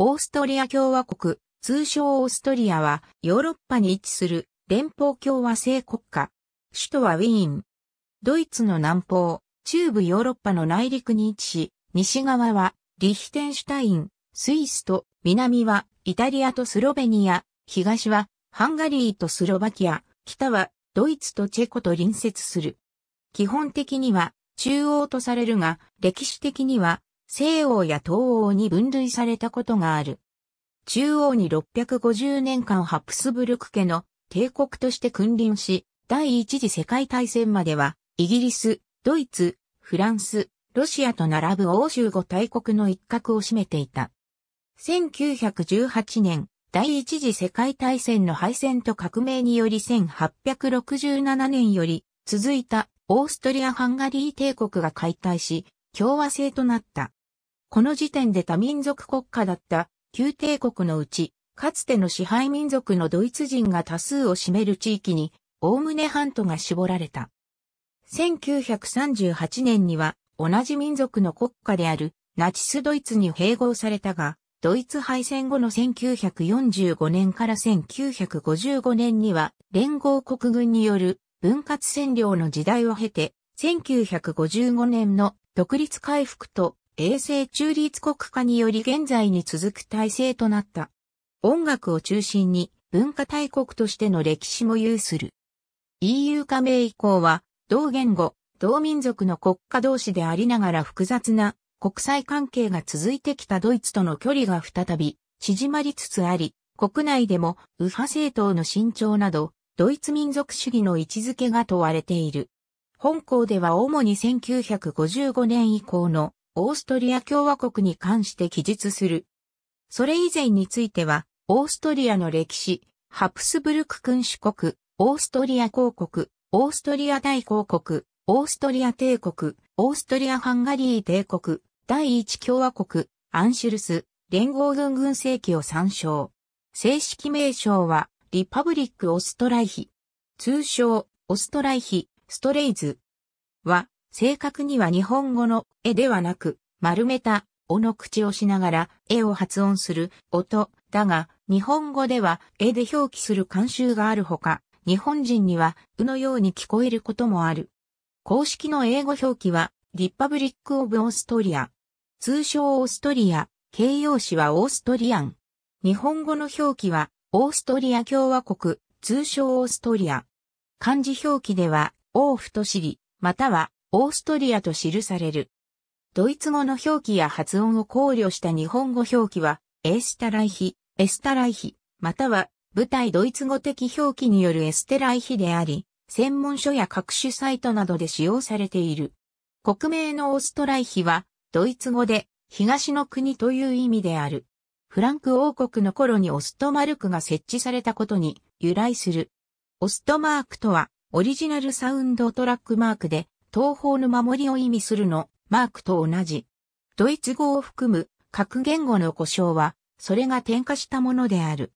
オーストリア共和国、通称オーストリアはヨーロッパに位置する連邦共和制国家。首都はウィーン。ドイツの南方、中部ヨーロッパの内陸に位置し、西側はリヒテンシュタイン、スイスと南はイタリアとスロベニア、東はハンガリーとスロバキア、北はドイツとチェコと隣接する。基本的には中央とされるが、歴史的には西欧や東欧に分類されたことがある。中央に650年間ハプスブルク家の帝国として君臨し、第一次世界大戦までは、イギリス、ドイツ、フランス、ロシアと並ぶ欧州五大国の一角を占めていた。1918年、第一次世界大戦の敗戦と革命により1867年より続いたオーストリア・ハンガリー帝国が解体し、共和制となった。この時点で多民族国家だった旧帝国のうち、かつての支配民族のドイツ人が多数を占める地域に、おおむね半島が絞られた。1938年には、同じ民族の国家であるナチスドイツに併合されたが、ドイツ敗戦後の1945年から1955年には連合国軍による分割占領の時代を経て、1955年の独立回復と永世中立国化により現在に続く体制となった。音楽を中心に文化大国としての歴史も有する。EU 加盟以降は、同言語、同民族の国家同士でありながら複雑な国際関係が続いてきたドイツとの距離が再び縮まりつつあり、国内でも右派政党の伸長など、ドイツ民族主義の位置づけが問われている。本校では主に1955年以降のオーストリア共和国に関して記述する。それ以前については、オーストリアの歴史、ハプスブルク君主国、オーストリア公国、オーストリア大公国、オーストリア帝国、オーストリア・ハンガリー帝国、第一共和国、アンシュルス、連合軍軍政旗を参照。正式名称は、リパブリック・オストライヒ。通称、オストライヒ、ストレイズ。は、正確には日本語の絵ではなく、丸めた、おの口をしながら、絵を発音する、音、だが、日本語では、絵で表記する慣習があるほか、日本人には、うのように聞こえることもある。公式の英語表記は、リパブリック・オブ・オーストリア。通称オーストリア、形容詞はオーストリアン。日本語の表記は、オーストリア共和国、通称オーストリア。漢字表記では、オーフと知り、または、オーストリアと記される。ドイツ語の表記や発音を考慮した日本語表記は、エースタライヒ、エスタライヒ、または、舞台ドイツ語的表記によるエステライヒであり、専門書や各種サイトなどで使用されている。国名のオーストライヒは、ドイツ語で、東の国という意味である。フランク王国の頃にオストマルクが設置されたことに由来する。オストマークとは、オリジナルサウンドトラックマークで、東方の守りを意味するの、マークと同じ。ドイツ語を含む各言語の故障は、それが点火したものである。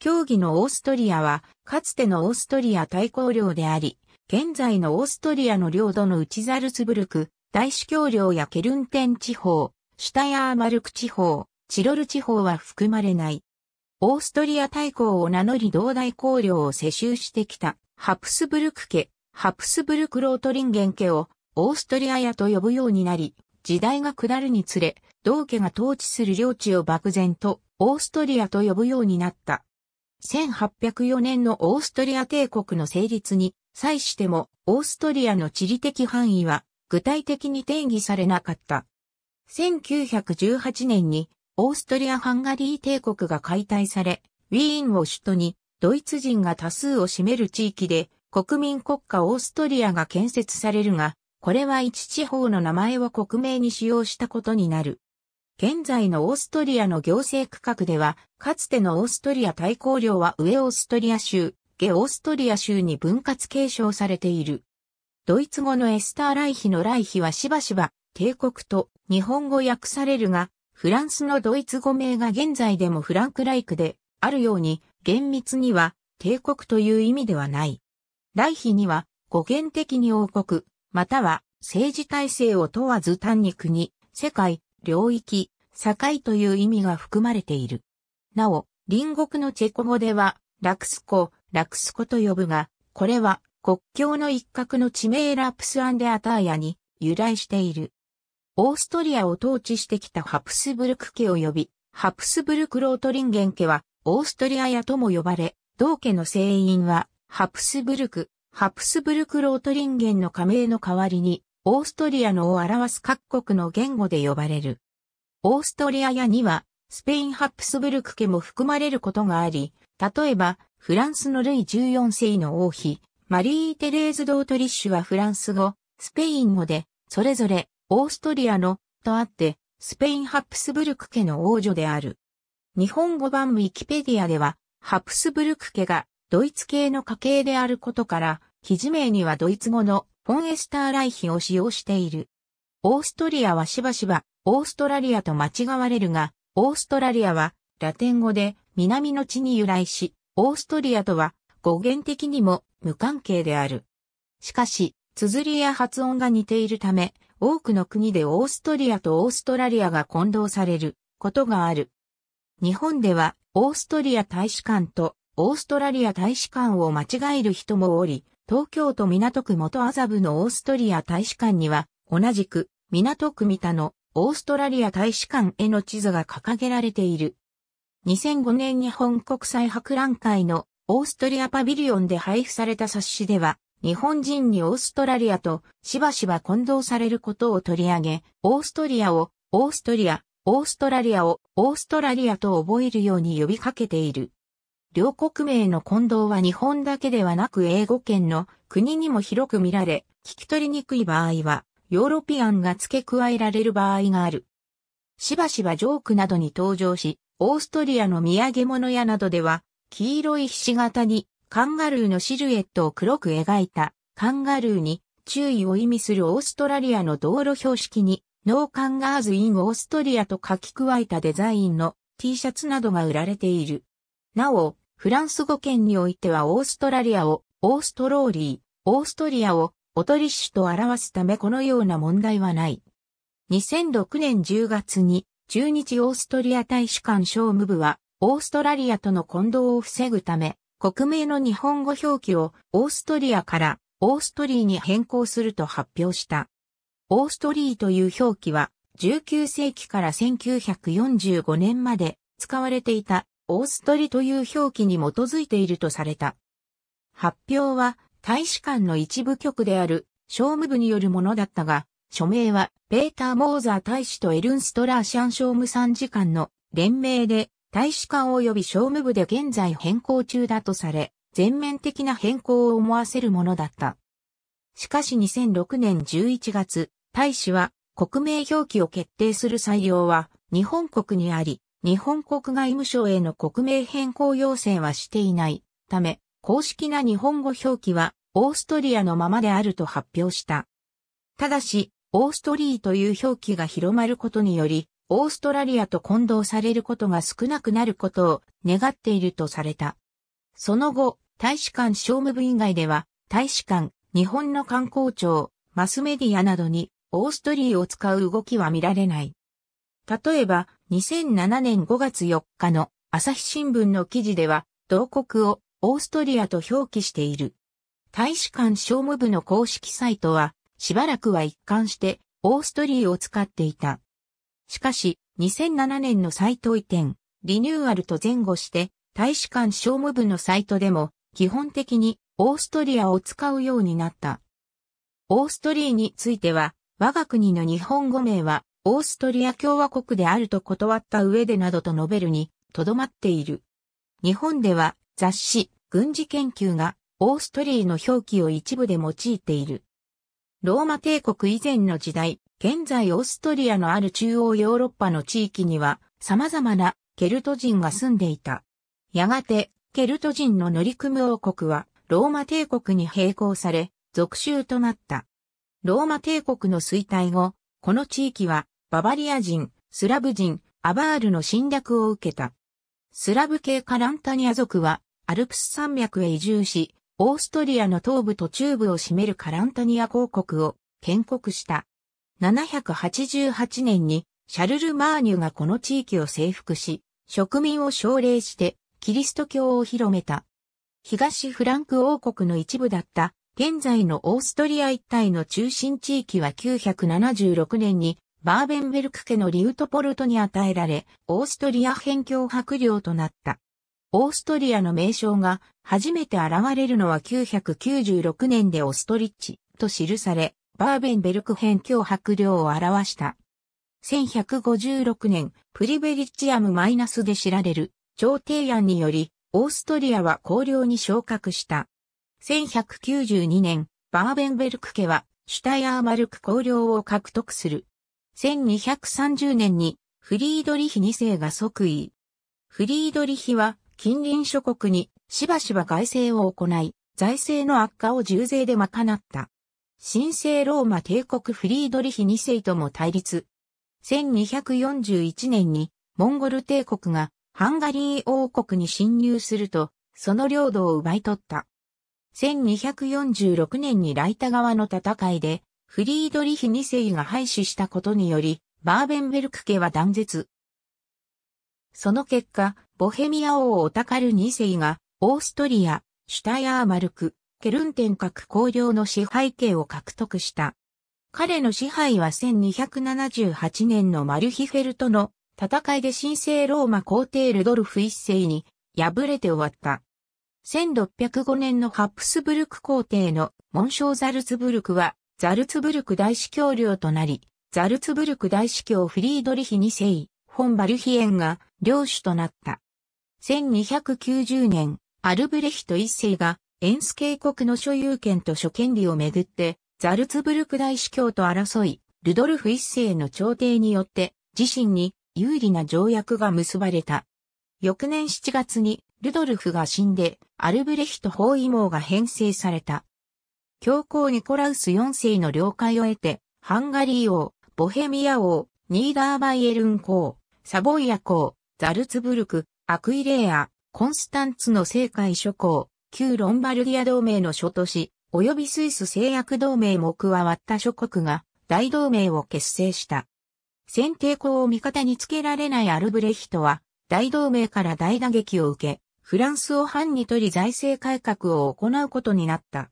競技のオーストリアは、かつてのオーストリア大公領であり、現在のオーストリアの領土の内ザルツブルク、大司教領やケルンテン地方、シュタヤーマルク地方、チロル地方は含まれない。オーストリア大公を名乗り同大公領を世襲してきた、ハプスブルク家、ハプスブルクロートリンゲン家をオーストリア屋と呼ぶようになり、時代が下るにつれ、同家が統治する領地を漠然とオーストリアと呼ぶようになった。1804年のオーストリア帝国の成立に際しても、オーストリアの地理的範囲は具体的に定義されなかった。1918年にオーストリア・ハンガリー帝国が解体され、ウィーンを首都にドイツ人が多数を占める地域で国民国家オーストリアが建設されるが、これは一地方の名前を国名に使用したことになる。現在のオーストリアの行政区画では、かつてのオーストリア大公領は上オーストリア州、下オーストリア州に分割継承されている。ドイツ語のエスターライヒのライヒはしばしば帝国と日本語訳されるが、フランスのドイツ語名が現在でもフランクライクであるように、厳密には帝国という意味ではない。来妃には、語源的に王国、または政治体制を問わず単に国、世界、領域、境という意味が含まれている。なお、隣国のチェコ語では、ラクスコ、ラクスコと呼ぶが、これは国境の一角の地名ラプスアンデアターヤに由来している。オーストリアを統治してきたハプスブルク家を呼び、ハプスブルクロートリンゲン家はオーストリアやとも呼ばれ、同家の聖員はハプスブルク、ハプスブルクロートリンゲンの加盟の代わりに、オーストリアのを表す各国の言語で呼ばれる。オーストリアやには、スペインハプスブルク家も含まれることがあり、例えば、フランスのルイ14世の王妃、マリー・テレーズ・ドートリッシュはフランス語、スペイン語で、それぞれ、オーストリアの、とあって、スペインハプスブルク家の王女である。日本語版ウィキペディアでは、ハプスブルク家がドイツ系の家系であることから、記事名にはドイツ語のフォンエスターライヒを使用している。オーストリアはしばしばオーストラリアと間違われるが、オーストラリアはラテン語で南の地に由来し、オーストリアとは語源的にも無関係である。しかし、綴りや発音が似ているため、多くの国でオーストリアとオーストラリアが混同されることがある。日本ではオーストリア大使館とオーストラリア大使館を間違える人もおり、東京都港区元麻布のオーストリア大使館には、同じく港区三田のオーストラリア大使館への地図が掲げられている。2005年日本国際博覧会のオーストリアパビリオンで配布された冊子では、日本人にオーストラリアとしばしば混同されることを取り上げ、オーストリアをオーストリア、オーストラリアをオーストラリアと覚えるように呼びかけている。両国名の混同は日本だけではなく英語圏の国にも広く見られ、聞き取りにくい場合は、ヨーロピアンが付け加えられる場合がある。しばしばジョークなどに登場し、オーストリアの土産物屋などでは、黄色いひし形にカンガルーのシルエットを黒く描いたカンガルーに注意を意味するオーストラリアの道路標識にノーカンガーズインオーストリアと書き加えたデザインの T シャツなどが売られている。なお、フランス語圏においてはオーストラリアを、オーストローリー、オーストリアを、オトリッシュと表すためこのような問題はない。2006年10月に、中日オーストリア大使館商務部は、オーストラリアとの混同を防ぐため、国名の日本語表記をオーストリアからオーストリーに変更すると発表した。オーストリーという表記は19世紀から1945年まで使われていたオーストリという表記に基づいているとされた。発表は大使館の一部局である商務部によるものだったが、署名はペーター・モーザー大使とエルンストラーシャン商務参事官の連名で大使館及び商務部で現在変更中だとされ、全面的な変更を思わせるものだった。しかし2006年11月、大使は国名表記を決定する採用は日本国にあり、日本国外務省への国名変更要請はしていないため、公式な日本語表記はオーストリアのままであると発表した。ただし、オーストリーという表記が広まることにより、オーストラリアと混同されることが少なくなることを願っているとされた。その後、大使館商務部以外では、大使館、日本の観光庁、マスメディアなどに、オーストリーを使う動きは見られない。例えば、2007年5月4日の朝日新聞の記事では、同国をオーストリアと表記している。大使館商務部の公式サイトは、しばらくは一貫してオーストリーを使っていた。しかし、2007年のサイト移転、リニューアルと前後して、大使館商務部のサイトでも、基本的にオーストリアを使うようになった。オーストリーについては、我が国の日本語名はオーストリア共和国であると断った上でなどと述べるに、とどまっている。日本では雑誌、軍事研究がオーストリーの表記を一部で用いている。ローマ帝国以前の時代、現在オーストリアのある中央ヨーロッパの地域には様々なケルト人が住んでいた。やがて、ケルト人の乗組王国はローマ帝国に並行され、属州となった。ローマ帝国の衰退後、この地域はババリア人、スラブ人、アバールの侵略を受けた。スラブ系カランタニア族は、アルプス山脈へ移住し、オーストリアの東部と中部を占めるカランタニア公国を建国した。788年にシャルル・マーニュがこの地域を征服し、植民を奨励してキリスト教を広めた。東フランク王国の一部だった現在のオーストリア一帯の中心地域は976年にバーベンベルク家のリウトポルトに与えられ、オーストリア辺境伯領となった。オーストリアの名称が初めて現れるのは996年でオストリッチと記され、バーベンベルク辺境伯領を表した。1156年、プリベリッチアムマイナスで知られる朝廷案により、オーストリアは公領に昇格した。1192年、バーベンベルク家はシュタイアーマルク公領を獲得する。1230年にフリードリヒ2世が即位。フリードリヒは近隣諸国にしばしば外政を行い、財政の悪化を重税で賄った。神聖ローマ帝国フリードリヒ2世とも対立。1241年にモンゴル帝国がハンガリー王国に侵入すると、その領土を奪い取った。1246年にライタ川の戦いでフリードリヒ2世が廃止したことにより、バーベンベルク家は断絶。その結果、ボヘミア王オタカル2世が、オーストリア、シュタヤーマルク、ケルンテン各公領の支配権を獲得した。彼の支配は1278年のマルヒフェルトの戦いで神聖ローマ皇帝ルドルフ一世に敗れて終わった。1605年のハプスブルク皇帝のモンショーザルツブルクはザルツブルク大司教領となり、ザルツブルク大司教フリードリヒ2世、ンバルヒエンが領主となった。1290年、アルブレヒト1世がエンス渓谷の所有権と諸権利をめぐって、ザルツブルク大司教と争い、ルドルフ1世の朝廷によって自身に有利な条約が結ばれた。翌年7月にルドルフが死んで、アルブレヒト包囲網が編成された。教皇ニコラウス4世の了解を得て、ハンガリー王、ボヘミア王、ニーダーバイエルン公、サボイア公、ザルツブルク、アクイレーア、コンスタンツの政界諸公、旧ロンバルディア同盟の諸都市、及びスイス制約同盟も加わった諸国が大同盟を結成した。先帝公を味方につけられないアルブレヒトは、大同盟から大打撃を受け、フランスを藩に取り財政改革を行うことになった。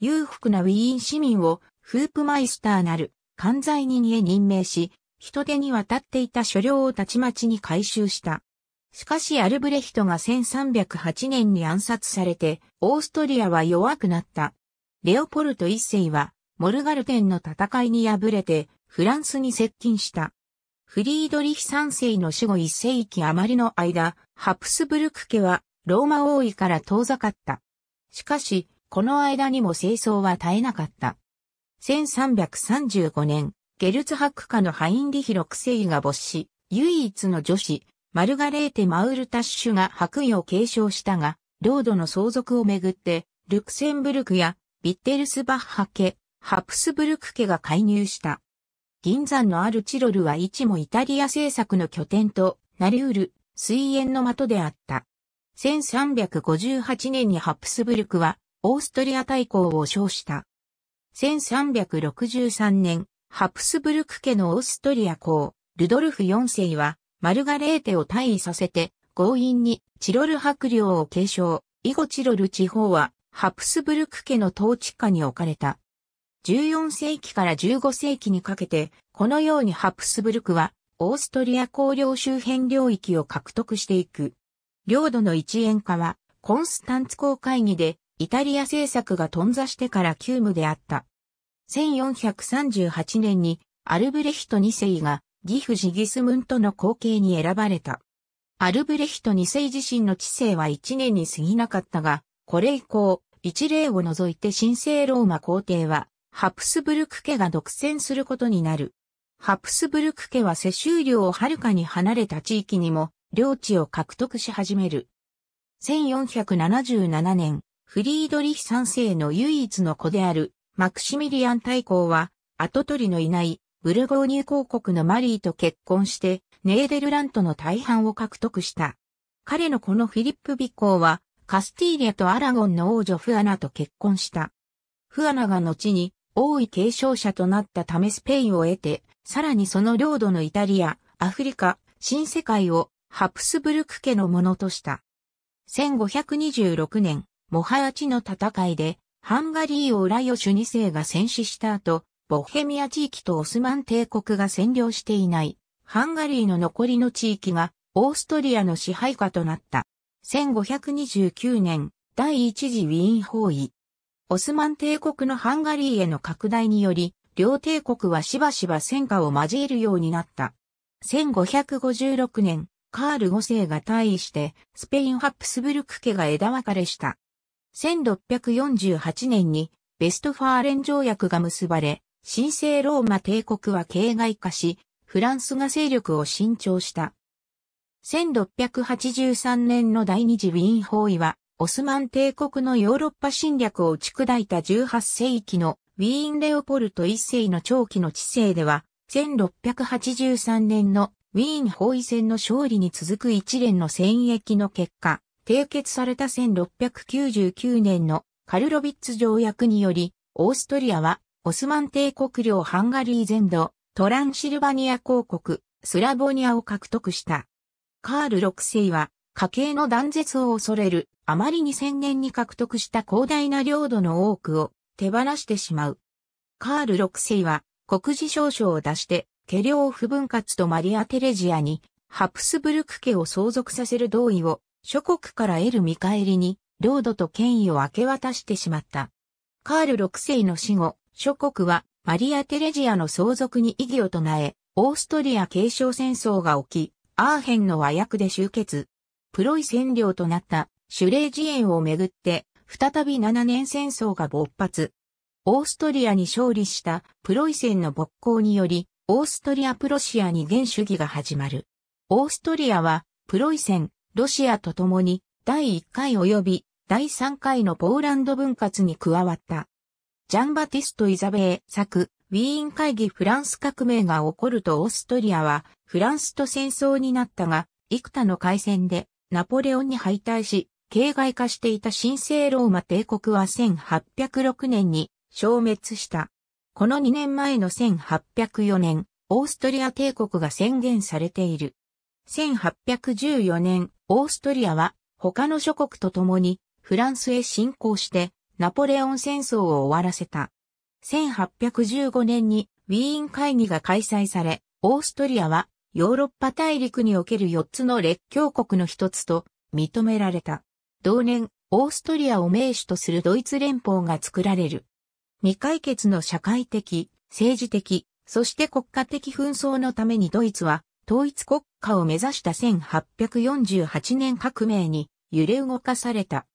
裕福なウィーン市民をフープマイスターなる関西人へ任命し、人手に渡っていた所領をたちまちに回収した。しかしアルブレヒトが1308年に暗殺されて、オーストリアは弱くなった。レオポルト一世は、モルガルテンの戦いに敗れて、フランスに接近した。フリードリヒ三世の死後一世紀余りの間、ハプスブルク家はローマ王位から遠ざかった。しかし、この間にも清掃は絶えなかった。1335年、ゲルツハック家のハインリヒ6世が没し、唯一の女子、マルガレーテ・マウルタッシュが白衣を継承したが、領土の相続をめぐって、ルクセンブルクやビッテルスバッハ家、ハプスブルク家が介入した。銀山のあるチロルは一もイタリア政策の拠点となりうる水縁の的であった。1358年にハプスブルクはオーストリア大公を称した。1363年、ハプスブルク家のオーストリア公、ルドルフ4世は、マルガレーテを退位させて、強引にチロル白領を継承、以後チロル地方は、ハプスブルク家の統治下に置かれた。14世紀から15世紀にかけて、このようにハプスブルクは、オーストリア公領周辺領域を獲得していく。領土の一円化は、コンスタンツ公会議でイタリア政策が頓挫してから急務であった。1438年にアルブレヒト2世がギフ・ジギスムントの後継に選ばれた。アルブレヒト2世自身の知性は1年に過ぎなかったが、これ以降、一例を除いて神聖ローマ皇帝は、ハプスブルク家が独占することになる。ハプスブルク家は世襲領をはるかに離れた地域にも領地を獲得し始める。1477年、フリードリヒ三世の唯一の子である、マクシミリアン大公は、跡取りのいない、ブルゴーニュ公国のマリーと結婚して、ネーデルラントの大半を獲得した。彼のこのフィリップ美公は、カスティーリアとアラゴンの王女フアナと結婚した。フアナが後に王位継承者となったためスペインを得て、さらにその領土のイタリア、アフリカ、新世界をハプスブルク家のものとした。1526年、モハヤチの戦いで、ハンガリーをラヨシュ2世が戦死した後、ボヘミア地域とオスマン帝国が占領していない、ハンガリーの残りの地域が、オーストリアの支配下となった。1529年、第一次ウィーン包囲。オスマン帝国のハンガリーへの拡大により、両帝国はしばしば戦火を交えるようになった。1556年、カール5世が退位して、スペインハプスブルク家が枝分かれした。1648年にベストファーレン条約が結ばれ、神聖ローマ帝国は形外化し、フランスが勢力を伸長した。1683年の第二次ウィーン包囲は、オスマン帝国のヨーロッパ侵略を打ち砕いた18世紀のウィーン・レオポルト一世の長期の治世では、1683年のウィーン包囲戦の勝利に続く一連の戦役の結果、締結された1699年のカルロビッツ条約により、オーストリアはオスマン帝国領ハンガリー全土、トランシルバニア公国、スラボニアを獲得した。カール6世は家計の断絶を恐れる、あまりに宣言に獲得した広大な領土の多くを手放してしまう。カール6世は国事証書を出して、家領不分割とマリア・テレジアにハプスブルク家を相続させる同意を諸国から得る見返りに、領土と権威を明け渡してしまった。カール6世の死後、諸国はマリア・テレジアの相続に異議を唱え、オーストリア継承戦争が起き、アーヘンの和訳で終結。プロイ占領となったシュレージエンをめぐって、再び7年戦争が勃発。オーストリアに勝利したプロイセンの勃興により、オーストリア・プロシアに原主義が始まる。オーストリアは、プロイセン、ロシアと共に第1回及び第3回のポーランド分割に加わった。ジャンバティスト・イザベー作、ウィーン会議フランス革命が起こるとオーストリアはフランスと戦争になったが、幾多の海戦でナポレオンに敗退し、形骸化していた神聖ローマ帝国は1806年に消滅した。この2年前の1804年、オーストリア帝国が宣言されている。1814年、オーストリアは他の諸国と共にフランスへ侵攻してナポレオン戦争を終わらせた。1815年にウィーン会議が開催され、オーストリアはヨーロッパ大陸における4つの列強国の一つと認められた。同年、オーストリアを名手とするドイツ連邦が作られる。未解決の社会的、政治的、そして国家的紛争のためにドイツは統一国化を目指した1848年革命に揺れ動かされた。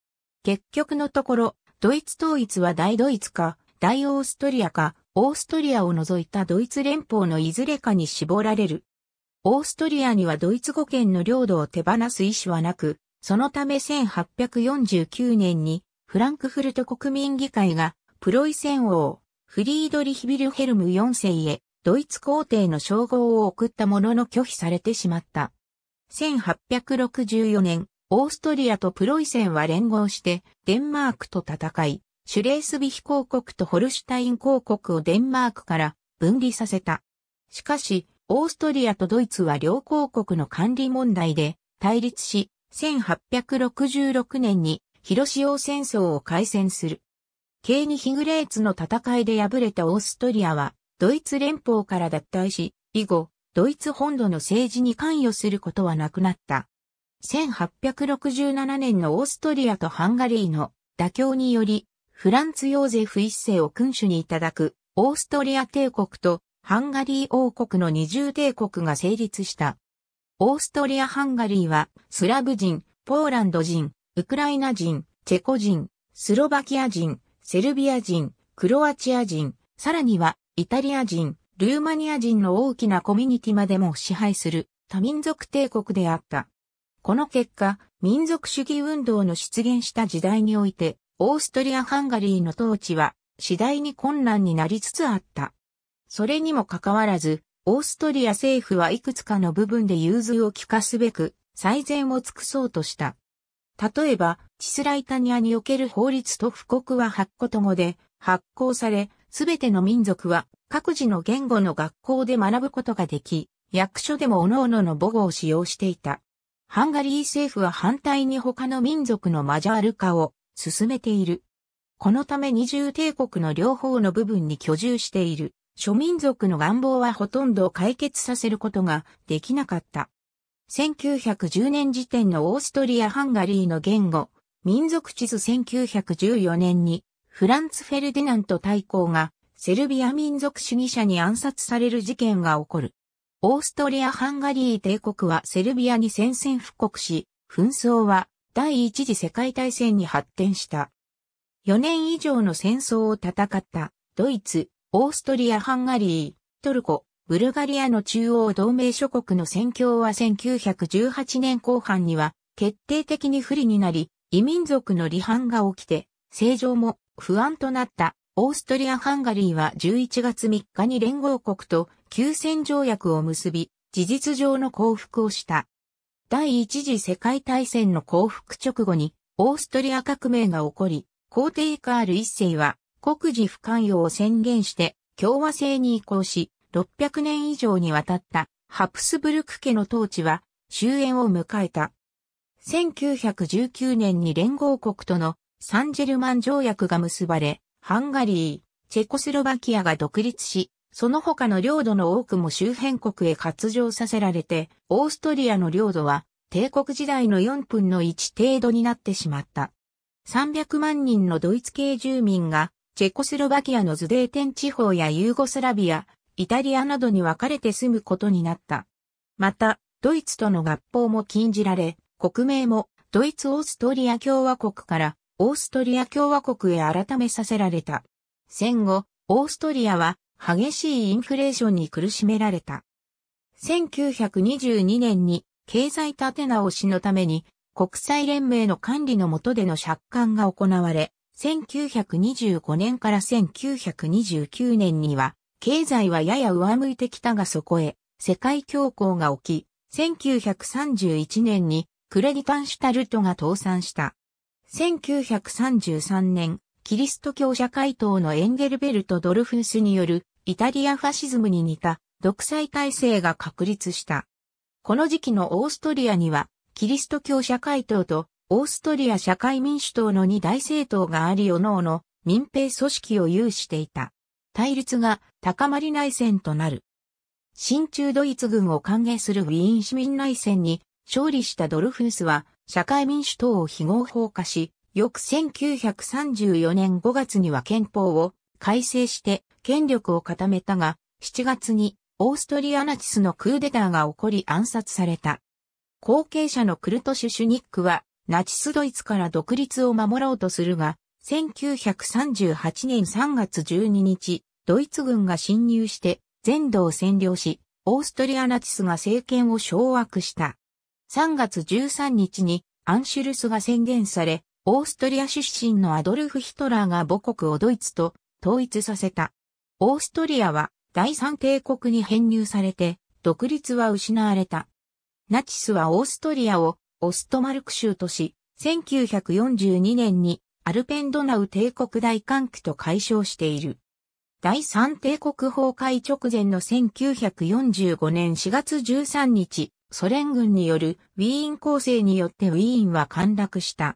結局のところ、ドイツ統一は大ドイツか、大オーストリアか、オーストリアを除いたドイツ連邦のいずれかに絞られる。オーストリアにはドイツ語圏の領土を手放す意思はなく、そのため1849年にフランクフルト国民議会がプロイセン王、フリードリヒビルヘルム4世へドイツ皇帝の称号を送ったものの拒否されてしまった。1864年、オーストリアとプロイセンは連合して、デンマークと戦い、シュレースビヒ公国とホルシュタイン公国をデンマークから分離させた。しかし、オーストリアとドイツは両公国の管理問題で対立し、1866年に広潮戦争を開戦する。ケーニヒグレーツの戦いで敗れたオーストリアはドイツ連邦から脱退し、以後、ドイツ本土の政治に関与することはなくなった。1867年のオーストリアとハンガリーの妥協により、フランツ・ヨーゼフ一世を君主にいただく、オーストリア帝国とハンガリー王国の二重帝国が成立した。オーストリア・ハンガリーは、スラブ人、ポーランド人、ウクライナ人、チェコ人、スロバキア人、セルビア人、クロアチア人、さらにはイタリア人、ルーマニア人の大きなコミュニティまでも支配する多民族帝国であった。この結果、民族主義運動の出現した時代において、オーストリア・ハンガリーの統治は次第に困難になりつつあった。それにもかかわらず、オーストリア政府はいくつかの部分で融通を利かすべく、最善を尽くそうとした。例えば、チスライタニアにおける法律と布告は8個ともで発行され、すべての民族は各自の言語の学校で学ぶことができ、役所でも各々の母語を使用していた。ハンガリー政府は反対に他の民族のマジャール化を進めている。このため二重帝国の両方の部分に居住している諸民族の願望はほとんど解決させることができなかった。1910年時点のオーストリア・ハンガリーの言語、民族地図1914年にフランツ・フェルディナント大公がセルビア民族主義者に暗殺される事件が起こる。オーストリア・ハンガリー帝国はセルビアに宣戦布告し、紛争は第一次世界大戦に発展した。4年以上の戦争を戦ったドイツ、オーストリア・ハンガリー、トルコ、ブルガリアの中央同盟諸国の戦況は1918年後半には決定的に不利になり、異民族の離反が起きて、正常も不安となったオーストリア・ハンガリーは11月3日に連合国と休戦条約を結び、事実上の降伏をした。第一次世界大戦の降伏直後に、オーストリア革命が起こり、皇帝カール一世は国事不関与を宣言して共和制に移行し、600年以上にわたったハプスブルク家の統治は終焉を迎えた。1919年に連合国とのサンジェルマン条約が結ばれ、ハンガリー、チェコスロバキアが独立し、その他の領土の多くも周辺国へ割譲させられて、オーストリアの領土は帝国時代の4分の1程度になってしまった。300万人のドイツ系住民が、チェコスロバキアのズデーテン地方やユーゴスラビア、イタリアなどに分かれて住むことになった。また、ドイツとの合法も禁じられ、国名もドイツ・オーストリア共和国からオーストリア共和国へ改めさせられた。戦後、オーストリアは激しいインフレーションに苦しめられた。1922年に経済立て直しのために国際連盟の管理の下での借款が行われ、1925年から1929年には経済はやや上向いてきたがそこへ世界恐慌が起き、1931年にクレディタンシュタルトが倒産した。1933年、キリスト教社会党のエンゲルベルト・ドルフスによるイタリアファシズムに似た独裁体制が確立した。この時期のオーストリアには、キリスト教社会党とオーストリア社会民主党の二大政党があり、おのおの民兵組織を有していた。対立が高まり内戦となる。新中ドイツ軍を歓迎するウィーン市民内戦に勝利したドルフンスは社会民主党を非合法化し、翌1934年5月には憲法を改正して権力を固めたが、7月にオーストリアナチスのクーデターが起こり暗殺された。後継者のクルトシュ・シュニックは、ナチスドイツから独立を守ろうとするが、1938年3月12日、ドイツ軍が侵入して全土を占領し、オーストリアナチスが政権を掌握した。3月13日にアンシュルスが宣言され、オーストリア出身のアドルフ・ヒトラーが母国をドイツと統一させた。オーストリアは第三帝国に編入されて、独立は失われた。ナチスはオーストリアをオストマルク州とし、1942年にアルペンドナウ帝国大歓区と解消している。第三帝国崩壊直前の1945年4月13日、ソ連軍によるウィーン構成によってウィーンは陥落した。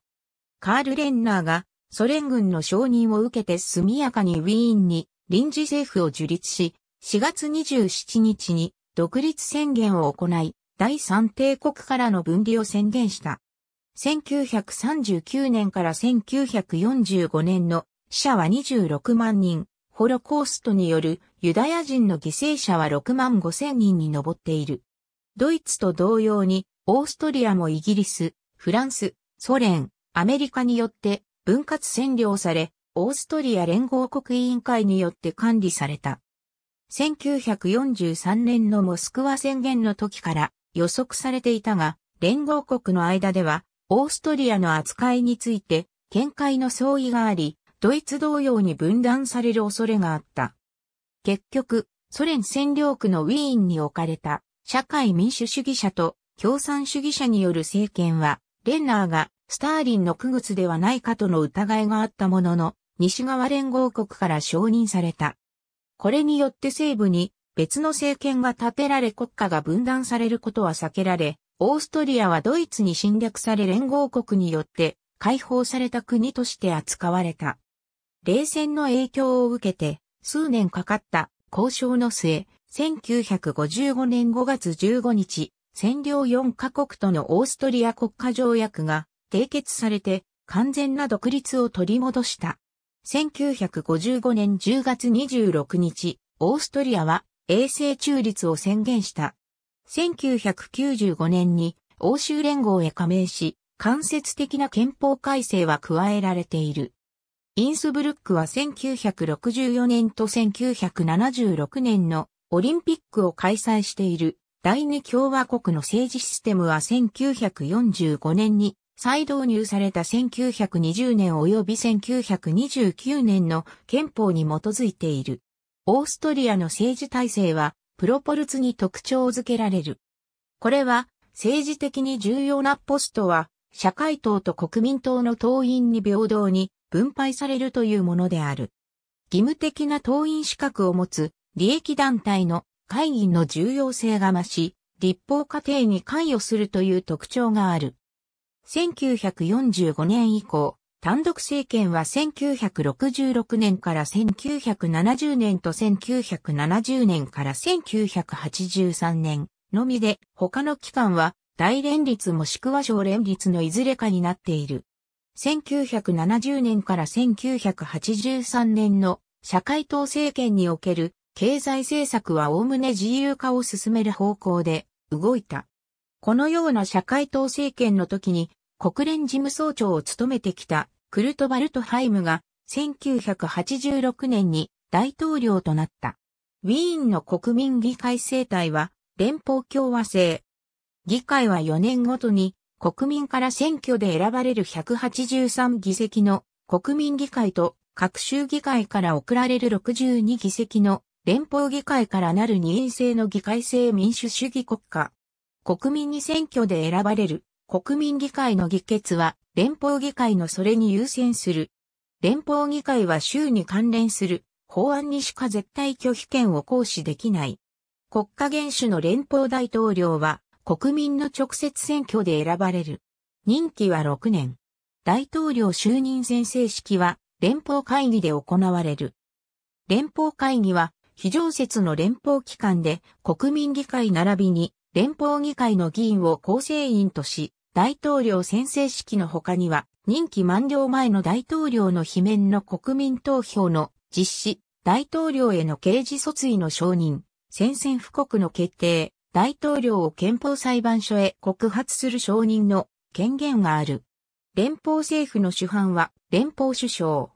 カール・レンナーがソ連軍の承認を受けて速やかにウィーンに臨時政府を樹立し、4月27日に独立宣言を行い、第三帝国からの分離を宣言した。1939年から1945年の死者は26万人、ホロコーストによるユダヤ人の犠牲者は6万5千人に上っている。ドイツと同様に、オーストリアもイギリス、フランス、ソ連、アメリカによって分割占領され、オーストリア連合国委員会によって管理された。1943年のモスクワ宣言の時から予測されていたが、連合国の間では、オーストリアの扱いについて、見解の相違があり、ドイツ同様に分断される恐れがあった。結局、ソ連占領区のウィーンに置かれた社会民主主義者と共産主義者による政権は、レンナーがスターリンの区別ではないかとの疑いがあったものの、西側連合国から承認された。これによって西部に別の政権が立てられ国家が分断されることは避けられ、オーストリアはドイツに侵略され連合国によって解放された国として扱われた。冷戦の影響を受けて数年かかった交渉の末、1955年5月15日、占領4カ国とのオーストリア国家条約が締結されて完全な独立を取り戻した。1955年10月26日、オーストリアは衛星中立を宣言した。1995年に欧州連合へ加盟し、間接的な憲法改正は加えられている。インスブルックは1964年と1976年のオリンピックを開催している第二共和国の政治システムは1945年に再導入された1920年及び1929年の憲法に基づいている。オーストリアの政治体制はプロポルツに特徴づけられる。これは政治的に重要なポストは社会党と国民党の党員に平等に分配されるというものである。義務的な党員資格を持つ利益団体の会議の重要性が増し、立法過程に関与するという特徴がある。1945年以降、単独政権は1966年から1970年と1970年から1983年のみで、他の期間は大連立もしくは小連立のいずれかになっている。1970年から1983年の社会党政権における経済政策はおおむね自由化を進める方向で動いた。このような社会党政権の時に国連事務総長を務めてきたクルト・バルトハイムが1986年に大統領となった。ウィーンの国民議会政体は連邦共和制。議会は4年ごとに国民から選挙で選ばれる183議席の国民議会と各州議会から送られる62議席の連邦議会からなる二院制の議会制民主主義国家。国民に選挙で選ばれる国民議会の議決は連邦議会のそれに優先する。連邦議会は州に関連する法案にしか絶対拒否権を行使できない。国家元首の連邦大統領は国民の直接選挙で選ばれる。任期は6年。大統領就任宣誓式は連邦会議で行われる。連邦会議は非常設の連邦機関で国民議会並びに連邦議会の議員を構成員とし、大統領宣誓式の他には、任期満了前の大統領の罷免の国民投票の実施、大統領への刑事訴追の承認、宣戦布告の決定、大統領を憲法裁判所へ告発する承認の権限がある。連邦政府の主犯は連邦首相。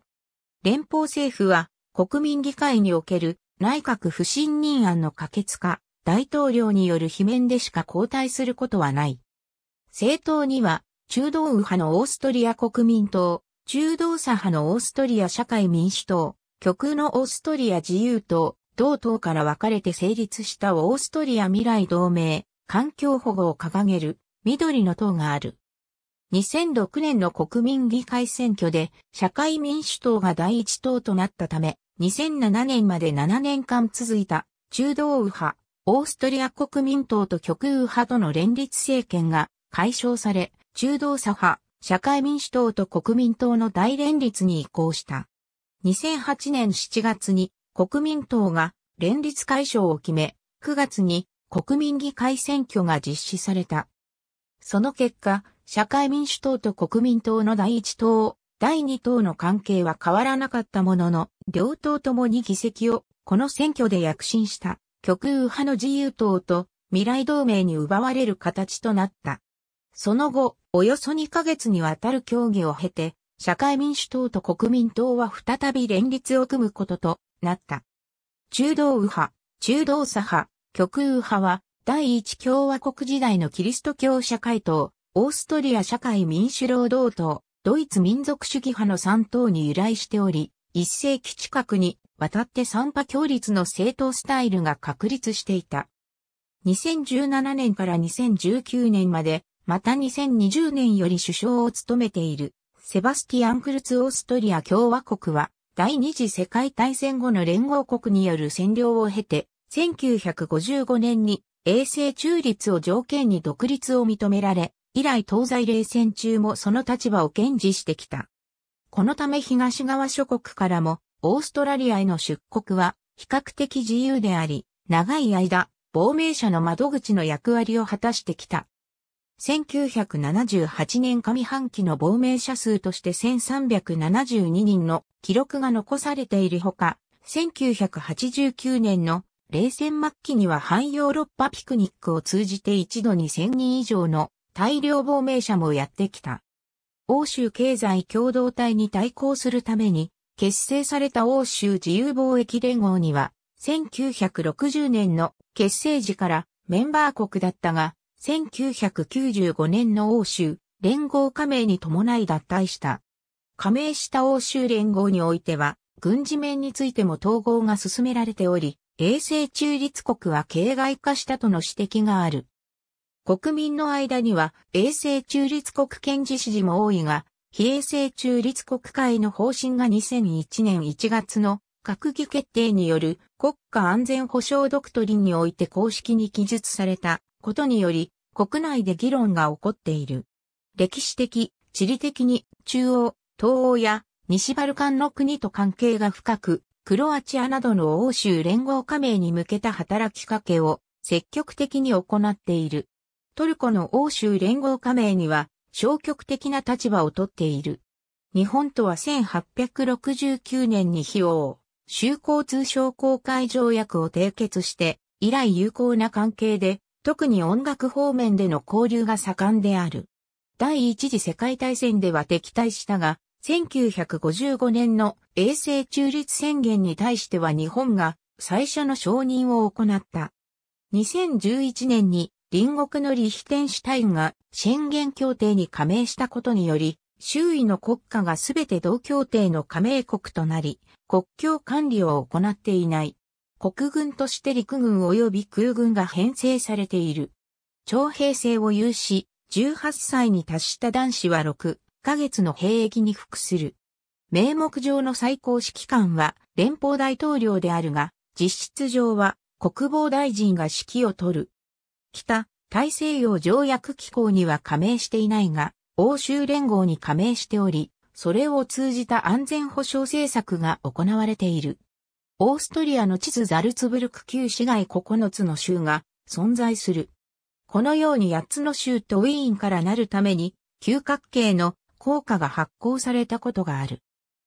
連邦政府は国民議会における内閣不信任案の可決か、大統領による罷免でしか交代することはない。政党には、中道右派のオーストリア国民党、中道左派のオーストリア社会民主党、極のオーストリア自由党、同党から分かれて成立したオーストリア未来同盟、環境保護を掲げる、緑の党がある。2006年の国民議会選挙で社会民主党が第一党となったため、2007年まで7年間続いた中道右派、オーストリア国民党と極右派との連立政権が解消され、中道左派、社会民主党と国民党の大連立に移行した。2008年7月に国民党が連立解消を決め、9月に国民議会選挙が実施された。その結果、社会民主党と国民党の第一党第2党の関係は変わらなかったものの、両党ともに議席をこの選挙で躍進した極右派の自由党と未来同盟に奪われる形となった。その後、およそ2ヶ月にわたる協議を経て、社会民主党と国民党は再び連立を組むこととなった。中道右派、中道左派、極右派は、第一共和国時代のキリスト教社会党、オーストリア社会民主労働党、ドイツ民族主義派の三党に由来しており、一世紀近くにわたって三派協立の政党スタイルが確立していた。2017年から2019年まで、また2020年より首相を務めている、セバスティアン・クルツ・オーストリア共和国は、第二次世界大戦後の連合国による占領を経て、1955年に衛星中立を条件に独立を認められ、以来東西冷戦中もその立場を堅持してきた。このため東側諸国からもオーストラリアへの出国は比較的自由であり、長い間、亡命者の窓口の役割を果たしてきた。1978年上半期の亡命者数として1372人の記録が残されているほか、1989年の冷戦末期には汎ヨーロッパピクニックを通じて一度に0 0 0人以上の大量亡命者もやってきた。欧州経済共同体に対抗するために、結成された欧州自由貿易連合には、1960年の結成時からメンバー国だったが、1995年の欧州連合加盟に伴い脱退した。加盟した欧州連合においては、軍事面についても統合が進められており、衛星中立国は形骸化したとの指摘がある。国民の間には、衛星中立国県知事も多いが、非衛星中立国会の方針が2001年1月の閣議決定による国家安全保障ドクトリンにおいて公式に記述されたことにより国内で議論が起こっている。歴史的、地理的に中央、東欧や西バルカンの国と関係が深く、クロアチアなどの欧州連合加盟に向けた働きかけを積極的に行っている。トルコの欧州連合加盟には消極的な立場をとっている。日本とは1869年に費用、修交通商公開条約を締結して、以来有効な関係で、特に音楽方面での交流が盛んである。第一次世界大戦では敵対したが、1955年の永世中立宣言に対しては日本が最初の承認を行った。2011年に隣国のリヒテンシュタインが宣言協定に加盟したことにより、周囲の国家がすべて同協定の加盟国となり、国境管理を行っていない。国軍として陸軍及び空軍が編成されている。徴兵制を有し、18歳に達した男子は6ヶ月の兵役に服する。名目上の最高指揮官は連邦大統領であるが、実質上は国防大臣が指揮を取る。北、大西洋条約機構には加盟していないが、欧州連合に加盟しており、それを通じた安全保障政策が行われている。オーストリアの地図ザルツブルク旧市街9つの州が存在する。このように8つの州とウィーンからなるために、九角形の効果が発行されたことがある。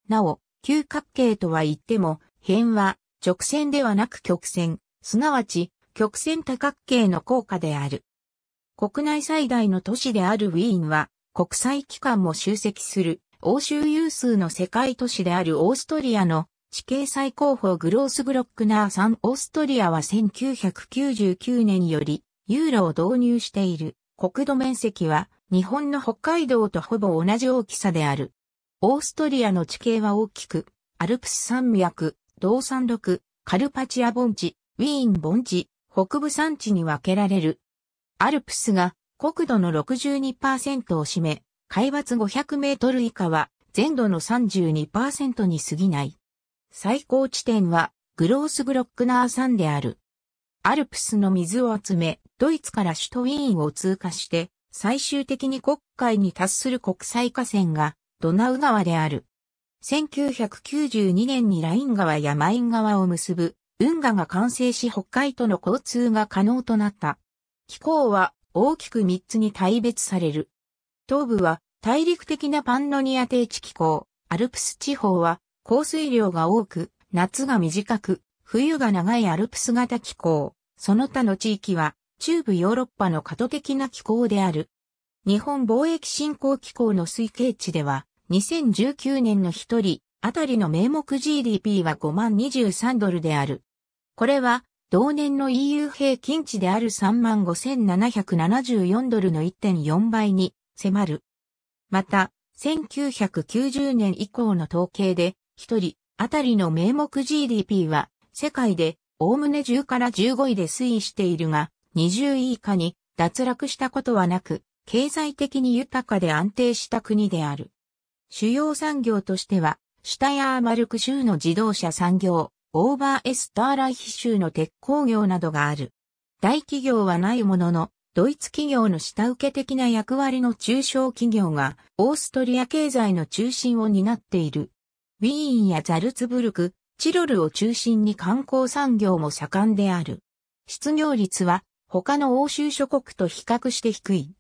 なお、九角形とは言っても、辺は直線ではなく曲線、すなわち曲線多角形の効果である。国内最大の都市であるウィーンは、国際機関も集積する、欧州有数の世界都市であるオーストリアの地形最高峰グロースブロックナーさんオーストリアは1999年よりユーロを導入している国土面積は日本の北海道とほぼ同じ大きさである。オーストリアの地形は大きく、アルプス山脈、道山麓、カルパチア盆地、ウィーン盆地、北部山地に分けられる。アルプスが国土の62%を占め、海抜500メートル以下は全土の32%に過ぎない。最高地点はグロースグロックナー山である。アルプスの水を集め、ドイツから首都ウィーンを通過して、最終的に国海に達する国際河川がドナウ川である。1992年にライン川やマイン川を結ぶ運河が完成し北海との交通が可能となった。気候は大きく3つに大別される。東部は大陸的なパンノニア低地気候、アルプス地方は降水量が多く、夏が短く、冬が長いアルプス型気候、その他の地域は中部ヨーロッパの過渡的な気候である。日本貿易振興機構の推計値では、2019年の一人あたりの名目 GDP は5万23ドルである。これは、同年の EU 平均値である3万5774ドルの1.4倍に迫る。また、1990年以降の統計で、1人あたりの名目 GDP は、世界で、おおむね10から15位で推移しているが、20位以下に脱落したことはなく、経済的に豊かで安定した国である。主要産業としては、シュタヤーマルク州の自動車産業、オーバーエスターライヒ州の鉄鋼業などがある。大企業はないものの、ドイツ企業の下請け的な役割の中小企業が、オーストリア経済の中心を担っている。ウィーンやザルツブルク、チロルを中心に観光産業も盛んである。失業率は他の欧州諸国と比較して低い。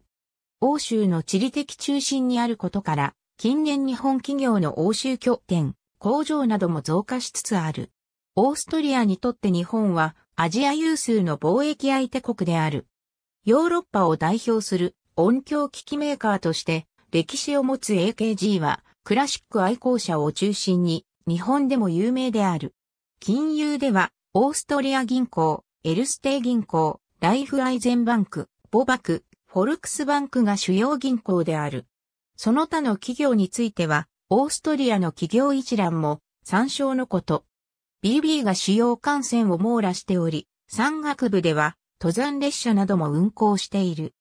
欧州の地理的中心にあることから、近年日本企業の欧州拠点、工場なども増加しつつある。オーストリアにとって日本はアジア有数の貿易相手国である。ヨーロッパを代表する音響機器メーカーとして歴史を持つ AKG はクラシック愛好者を中心に日本でも有名である。金融ではオーストリア銀行、エルステー銀行、ライフアイゼンバンク、ボバク、フォルクスバンクが主要銀行である。その他の企業については、オーストリアの企業一覧も参照のこと。BB が主要幹線を網羅しており、山岳部では登山列車なども運行している。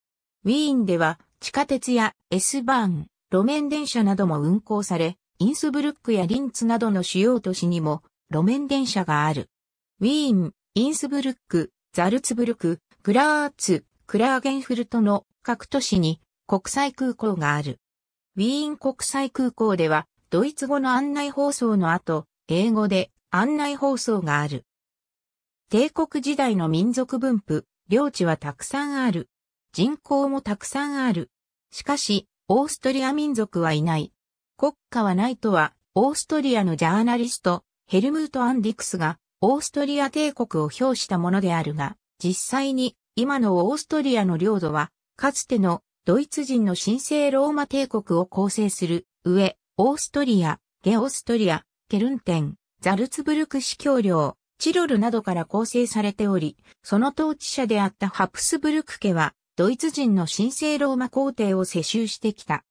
ウィーンでは地下鉄や S バーン、路面電車なども運行され、インスブルックやリンツなどの主要都市にも路面電車がある。ウィーン、インスブルック、ザルツブルク、グラーツ、クラーゲンフルトの各都市に国際空港がある。ウィーン国際空港では、ドイツ語の案内放送の後、英語で案内放送がある。帝国時代の民族分布、領地はたくさんある。人口もたくさんある。しかし、オーストリア民族はいない。国家はないとは、オーストリアのジャーナリスト、ヘルムート・アンディクスが、オーストリア帝国を表したものであるが、実際に、今のオーストリアの領土は、かつてのドイツ人の神聖ローマ帝国を構成する、上、オーストリア、ゲオストリア、ケルンテン、ザルツブルク司教領、チロルなどから構成されており、その統治者であったハプスブルク家は、ドイツ人の神聖ローマ皇帝を世襲してきた。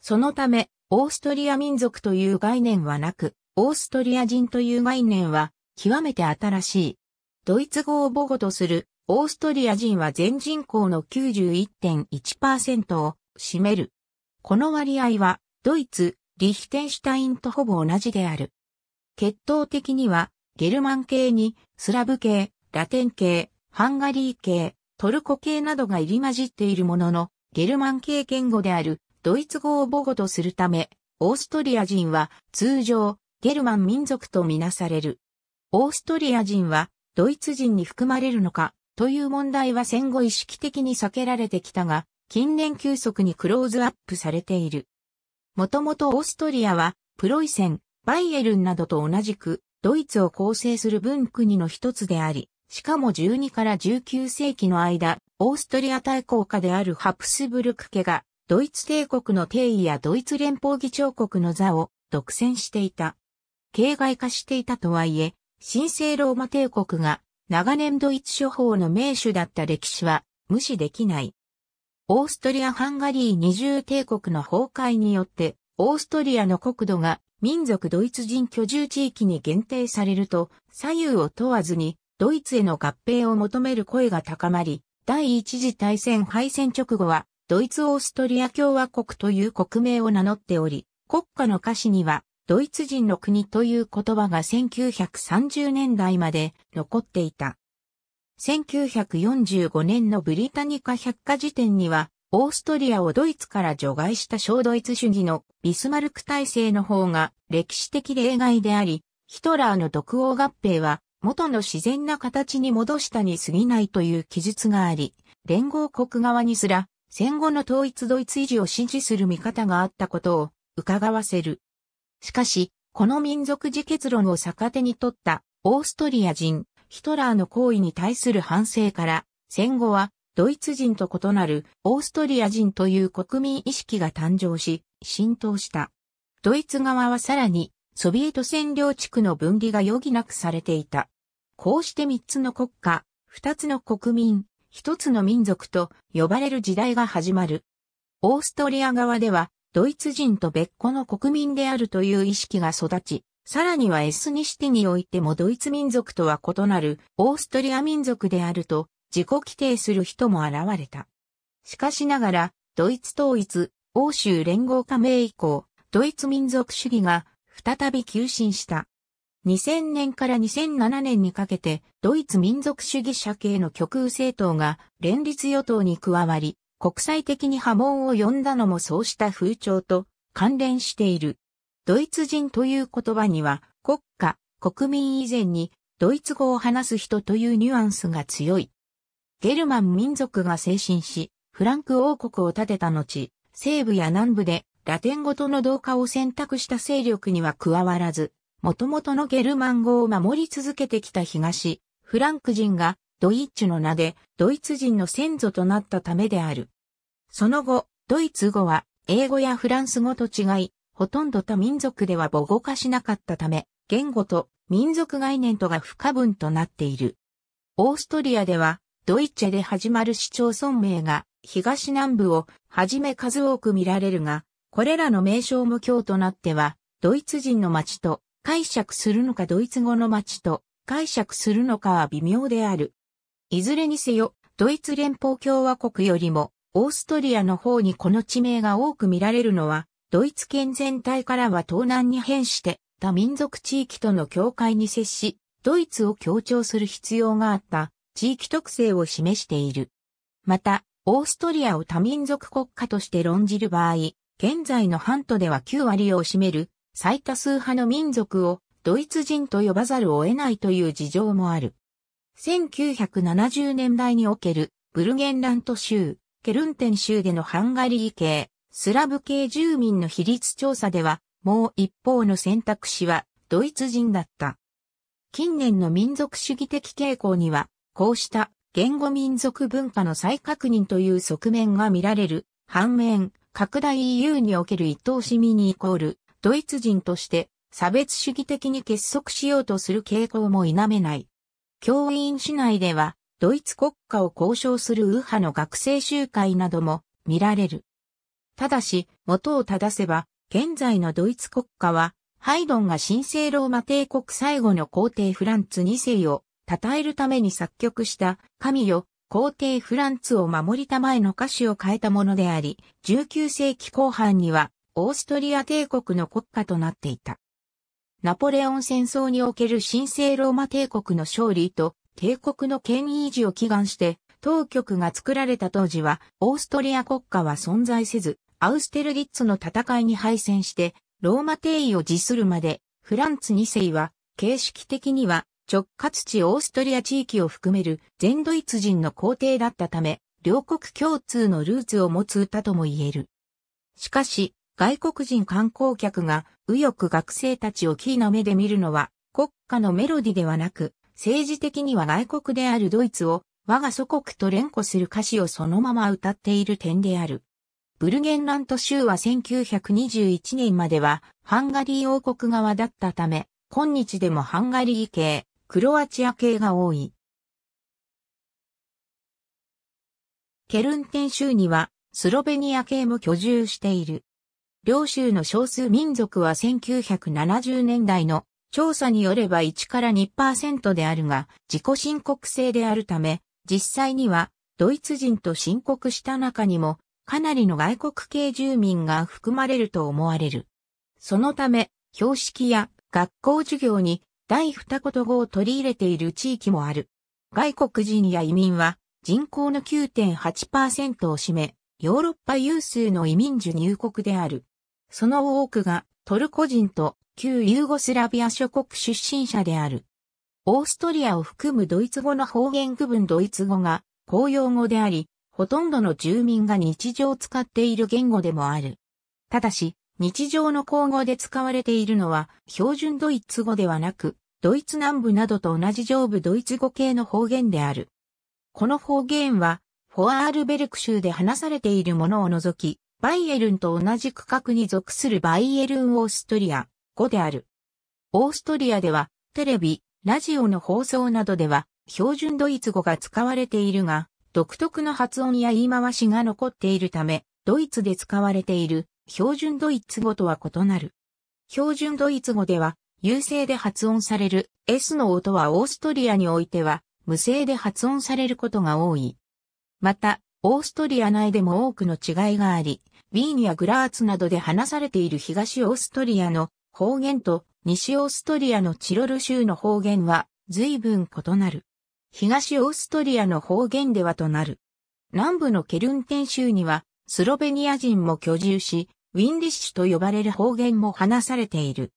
そのため、オーストリア民族という概念はなく、オーストリア人という概念は、極めて新しい。ドイツ語を母語とするオーストリア人は全人口の91.1%を占める。この割合はドイツ、リヒテンシュタインとほぼ同じである。血統的にはゲルマン系にスラブ系、ラテン系、ハンガリー系、トルコ系などが入り混じっているものの、ゲルマン系言語であるドイツ語を母語とするため、オーストリア人は通常ゲルマン民族とみなされる。オーストリア人はドイツ人に含まれるのか、という問題は戦後意識的に避けられてきたが、近年急速にクローズアップされている。もともとオーストリアは、プロイセン、バイエルンなどと同じく、ドイツを構成する分国の一つであり、しかも12から19世紀の間、オーストリア大公家であるハプスブルク家が、ドイツ帝国の定位やドイツ連邦議長国の座を独占していた。形骸化していたとはいえ、神聖ローマ帝国が長年ドイツ諸法の名手だった歴史は無視できない。オーストリア・ハンガリー二重帝国の崩壊によって、オーストリアの国土が民族ドイツ人居住地域に限定されると、左右を問わずにドイツへの合併を求める声が高まり、第一次大戦敗戦直後は、ドイツ・オーストリア共和国という国名を名乗っており、国家の歌詞には、ドイツ人の国という言葉が1930年代まで残っていた。1945年のブリタニカ百科事典には、オーストリアをドイツから除外した小ドイツ主義のビスマルク体制の方が歴史的例外であり、ヒトラーの独王合併は元の自然な形に戻したに過ぎないという記述があり、連合国側にすら戦後の統一ドイツ維持を支持する見方があったことを伺わせる。しかし、この民族自決論を逆手に取ったオーストリア人、ヒトラーの行為に対する反省から、戦後はドイツ人と異なるオーストリア人という国民意識が誕生し、浸透した。ドイツ側はさらにソビエト占領地区の分離が余儀なくされていた。こうして三つの国家、二つの国民、一つの民族と呼ばれる時代が始まる。オーストリア側ではドイツ人と別個の国民であるという意識が育ち、さらにはエスニシティにおいてもドイツ民族とは異なるオーストリア民族であると自己規定する人も現れた。しかしながら、ドイツ統一、欧州連合加盟以降、ドイツ民族主義が再び急進した。2000年から2007年にかけて、ドイツ民族主義者系の極右政党が連立与党に加わり、国際的に波紋を呼んだのもそうした風潮と関連している。ドイツ人という言葉には国家、国民以前にドイツ語を話す人というニュアンスが強い。ゲルマン民族が精神し、フランク王国を建てた後、西部や南部でラテン語との同化を選択した勢力には加わらず、元々のゲルマン語を守り続けてきた東、フランク人がドイッチュの名で、ドイツ人の先祖となったためである。その後、ドイツ語は、英語やフランス語と違い、ほとんど他民族では母語化しなかったため、言語と民族概念とが不可分となっている。オーストリアでは、ドイツで始まる市町村名が、東南部をはじめ数多く見られるが、これらの名称も今日となっては、ドイツ人の町と解釈するのかドイツ語の町と解釈するのかは微妙である。いずれにせよ、ドイツ連邦共和国よりも、オーストリアの方にこの地名が多く見られるのは、ドイツ圏全体からは東南に変して、他民族地域との境界に接し、ドイツを強調する必要があった地域特性を示している。また、オーストリアを多民族国家として論じる場合、現在の半島では9割を占める最多数派の民族をドイツ人と呼ばざるを得ないという事情もある。1970年代におけるブルゲンラント州、ケルンテン州でのハンガリー系、スラブ系住民の比率調査では、もう一方の選択肢はドイツ人だった。近年の民族主義的傾向には、こうした言語民族文化の再確認という側面が見られる。反面、拡大 EU における伊藤市民イコール、ドイツ人として差別主義的に結束しようとする傾向も否めない。教員市内では、ドイツ国家を交渉する右派の学生集会なども見られる。ただし、元を正せば、現在のドイツ国家は、ハイドンが神聖ローマ帝国最後の皇帝フランツ2世を称えるために作曲した神よ、皇帝フランツを守りたまえの歌詞を変えたものであり、19世紀後半にはオーストリア帝国の国家となっていた。ナポレオン戦争における神聖ローマ帝国の勝利と帝国の権威維持を祈願して当局が作られた当時はオーストリア国家は存在せずアウステルギッツの戦いに敗戦してローマ帝位を辞するまでフランツ2世は形式的には直轄地オーストリア地域を含める全ドイツ人の皇帝だったため両国共通のルーツを持つ歌とも言える。しかし外国人観光客が右翼学生たちをキーな目で見るのは、国家のメロディではなく、政治的には外国であるドイツを、我が祖国と連呼する歌詞をそのまま歌っている点である。ブルゲンラント州は1921年まではハンガリー王国側だったため、今日でもハンガリー系、クロアチア系が多い。ケルンテン州にはスロベニア系も居住している。両州の少数民族は1970年代の調査によれば1から2%であるが、自己申告制であるため、実際にはドイツ人と申告した中にも、かなりの外国系住民が含まれると思われる。そのため、標識や学校授業に第二言語を取り入れている地域もある。外国人や移民は人口の9.8%を占め、ヨーロッパ有数の移民受入国である。その多くがトルコ人と旧ユーゴスラビア諸国出身者である。オーストリアを含むドイツ語の方言区分ドイツ語が公用語であり、ほとんどの住民が日常使っている言語でもある。ただし、日常の口語で使われているのは標準ドイツ語ではなく、ドイツ南部などと同じ上部ドイツ語系の方言である。この方言は、フォアールベルク州で話されているものを除き、バイエルンと同じ区画に属するバイエルン・オーストリア5である。オーストリアでは、テレビ、ラジオの放送などでは、標準ドイツ語が使われているが、独特の発音や言い回しが残っているため、ドイツで使われている標準ドイツ語とは異なる。標準ドイツ語では、優勢で発音される S の音はオーストリアにおいては、無声で発音されることが多い。また、オーストリア内でも多くの違いがあり、ウィーンやグラーツなどで話されている東オーストリアの方言と西オーストリアのチロル州の方言は随分異なる。東オーストリアの方言ではとなる。南部のケルンテン州にはスロベニア人も居住し、ウィンリッシュと呼ばれる方言も話されている。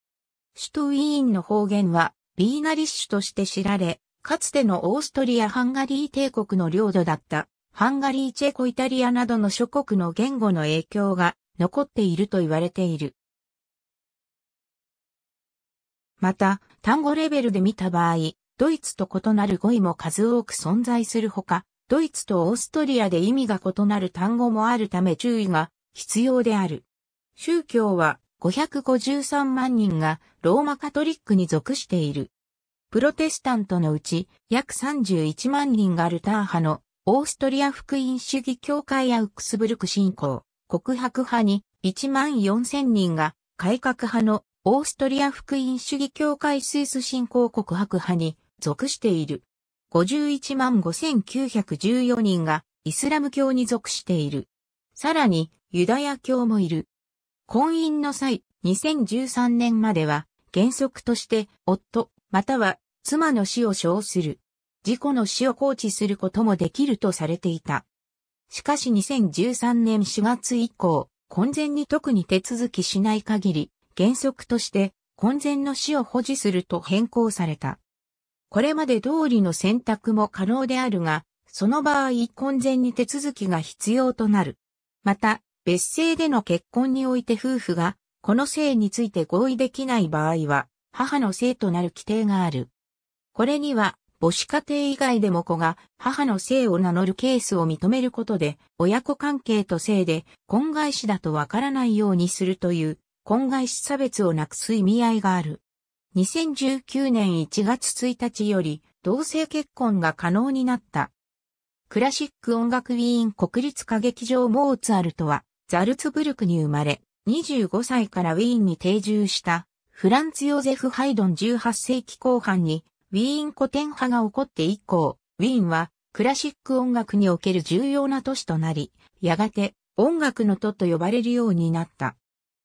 首都ウィーンの方言はビーナリッシュとして知られ、かつてのオーストリア・ハンガリー帝国の領土だったハンガリー、チェコ、イタリアなどの諸国の言語の影響が残っていると言われている。また、単語レベルで見た場合、ドイツと異なる語彙も数多く存在するほか、ドイツとオーストリアで意味が異なる単語もあるため注意が必要である。宗教は553万人がローマカトリックに属している。プロテスタントのうち約31万人がルター派のオーストリア福音主義協会やウクスブルク信仰、告白派に1万4000人が、改革派のオーストリア福音主義協会スイス信仰告白派に属している。51万5914人がイスラム教に属している。さらにユダヤ教もいる。婚姻の際、2013年までは原則として夫または妻の死を称する。事故の死を放置することもできるとされていた。しかし2013年4月以降、婚前に特に手続きしない限り、原則として婚前の死を保持すると変更された。これまで通りの選択も可能であるが、その場合婚前に手続きが必要となる。また、別姓での結婚において夫婦が、この姓について合意できない場合は、母の姓となる規定がある。これには、母子家庭以外でも子が母の姓を名乗るケースを認めることで、親子関係と姓で婚外子だとわからないようにするという、婚外子差別をなくす意味合いがある。2019年1月1日より、同性結婚が可能になった。クラシック音楽ウィーン国立歌劇場モーツァルトは、ザルツブルクに生まれ、25歳からウィーンに定住した、フランツ・ヨーゼフ・ハイドン18世紀後半にウィーン古典派が起こって以降、ウィーンはクラシック音楽における重要な都市となり、やがて音楽の都と呼ばれるようになった。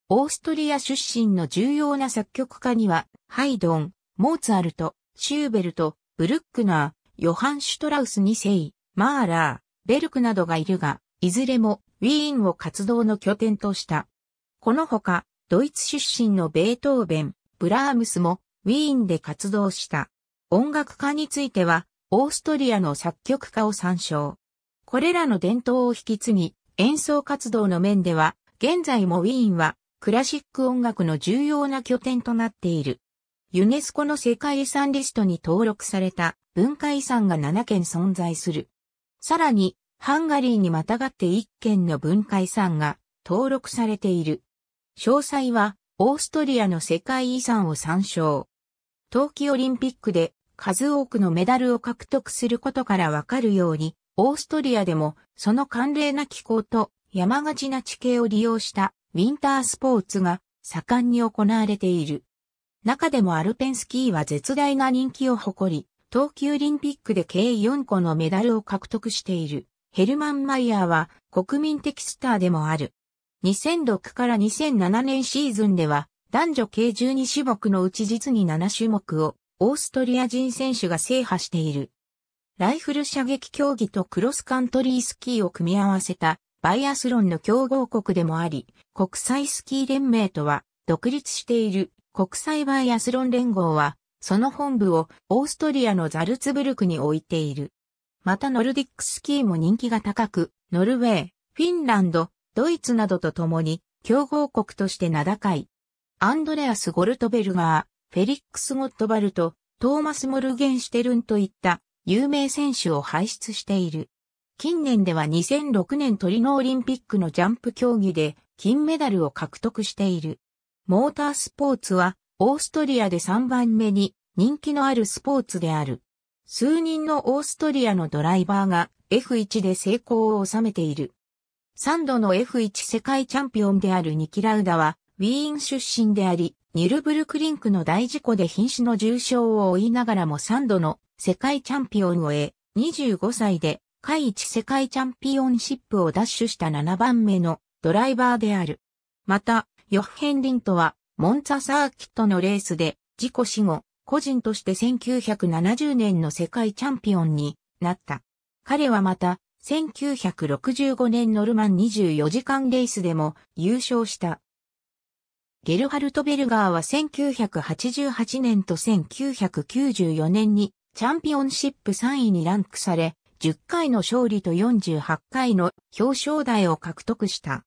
オーストリア出身の重要な作曲家には、ハイドン、モーツァルト、シューベルト、ブルックナー、ヨハン・シュトラウス2世、マーラー、ベルクなどがいるが、いずれもウィーンを活動の拠点とした。このほか、ドイツ出身のベートーベン、ブラームスもウィーンで活動した。音楽家については、オーストリアの作曲家を参照。これらの伝統を引き継ぎ、演奏活動の面では、現在もウィーンは、クラシック音楽の重要な拠点となっている。ユネスコの世界遺産リストに登録された文化遺産が7件存在する。さらに、ハンガリーにまたがって1件の文化遺産が登録されている。詳細は、オーストリアの世界遺産を参照。冬季オリンピックで数多くのメダルを獲得することからわかるように、オーストリアでもその寒冷な気候と山がちな地形を利用したウィンタースポーツが盛んに行われている。中でもアルペンスキーは絶大な人気を誇り、冬季オリンピックで計4個のメダルを獲得している。ヘルマン・マイヤーは国民的スターでもある。2006から2007年シーズンでは男女計12種目のうち実に7種目をオーストリア人選手が制覇している。ライフル射撃競技とクロスカントリースキーを組み合わせたバイアスロンの競合国でもあり、国際スキー連盟とは独立している国際バイアスロン連合は、その本部をオーストリアのザルツブルクに置いている。またノルディックスキーも人気が高く、ノルウェー、フィンランド、ドイツなどと共に、競合国として名高い。アンドレアス・ゴルトベルガー、フェリックス・ゴットバルト、トーマス・モルゲンシュテルンといった有名選手を輩出している。近年では2006年トリノオリンピックのジャンプ競技で金メダルを獲得している。モータースポーツはオーストリアで3番目に人気のあるスポーツである。数人のオーストリアのドライバーが F1 で成功を収めている。3度の F1 世界チャンピオンであるニキラウダはウィーン出身であり、ニュルブルクリンクの大事故で瀕死の重傷を負いながらも3度の世界チャンピオンを得、25歳で海一世界チャンピオンシップを奪取した7番目のドライバーである。また、ヨッヘンリントはモンツァサーキットのレースで事故死後、個人として1970年の世界チャンピオンになった。彼はまた、1965年ノルマン24時間レースでも優勝した。ゲルハルト・ベルガーは1988年と1994年にチャンピオンシップ3位にランクされ、10回の勝利と48回の表彰台を獲得した。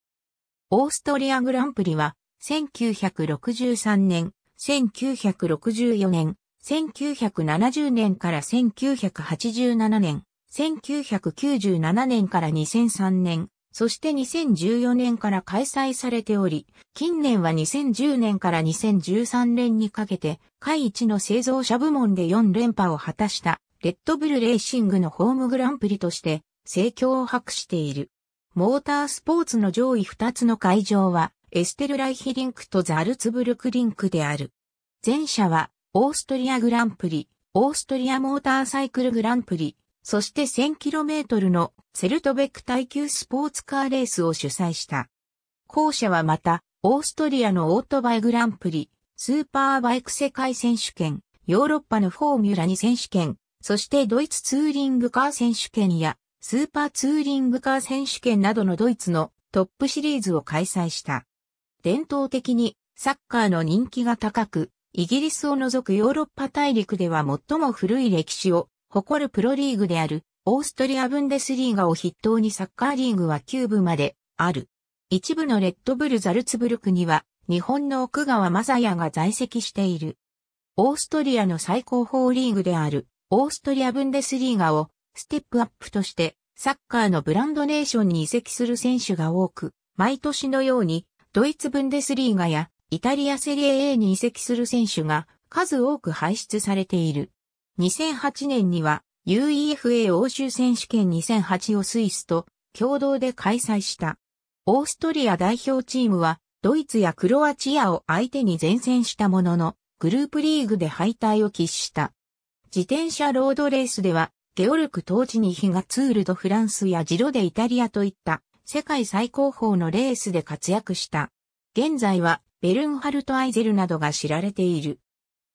オーストリアグランプリは、1963年、1964年、1970年から1987年、1997年から2003年、そして2014年から開催されており、近年は2010年から2013年にかけて、会一の製造者部門で4連覇を果たした、レッドブルレーシングのホームグランプリとして、盛況を博している。モータースポーツの上位2つの会場は、エステルライヒリンクとザルツブルクリンクである。前者は、オーストリアグランプリ、オーストリアモーターサイクルグランプリ、そして 1000km のセルトベック耐久スポーツカーレースを主催した。後者はまた、オーストリアのオートバイグランプリ、スーパーバイク世界選手権、ヨーロッパのフォーミュラ2選手権、そしてドイツツーリングカー選手権やスーパーツーリングカー選手権などのドイツのトップシリーズを開催した。伝統的にサッカーの人気が高く、イギリスを除くヨーロッパ大陸では最も古い歴史を誇るプロリーグである、オーストリア・ブンデスリーガを筆頭にサッカーリーグは9部まである。一部のレッドブル・ザルツブルクには、日本の奥川ザ也が在籍している。オーストリアの最高峰リーグである、オーストリア・ブンデスリーガを、ステップアップとして、サッカーのブランドネーションに移籍する選手が多く、毎年のように、ドイツ・ブンデスリーガや、イタリア・セリエ A に移籍する選手が、数多く輩出されている。2008年には UEFA 欧州選手権2008をスイスと共同で開催した。オーストリア代表チームはドイツやクロアチアを相手に前線したもののグループリーグで敗退を喫した。自転車ロードレースではゲオルク当時に日がツールドフランスやジロでイタリアといった世界最高峰のレースで活躍した。現在はベルンハルト・アイゼルなどが知られている。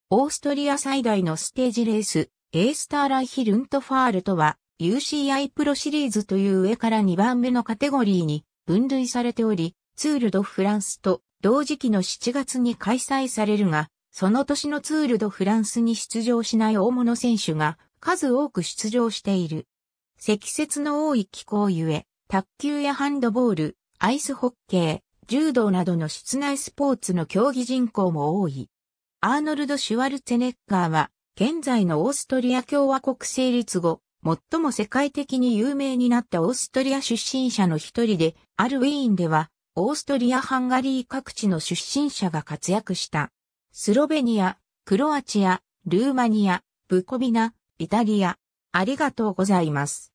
オーストリア最大のステージレース、エースターライヒルントファールとは、UCI プロシリーズという上から2番目のカテゴリーに分類されており、ツールドフランスと同時期の7月に開催されるが、その年のツールドフランスに出場しない大物選手が数多く出場している。積雪の多い気候ゆえ、卓球やハンドボール、アイスホッケー、柔道などの室内スポーツの競技人口も多い。アーノルド・シュワルツェネッガーは、現在のオーストリア共和国成立後、最も世界的に有名になったオーストリア出身者の一人で、あるウィーンでは、オーストリア・ハンガリー各地の出身者が活躍した。スロベニア、クロアチア、ルーマニア、ブコビナ、イタリア。ありがとうございます。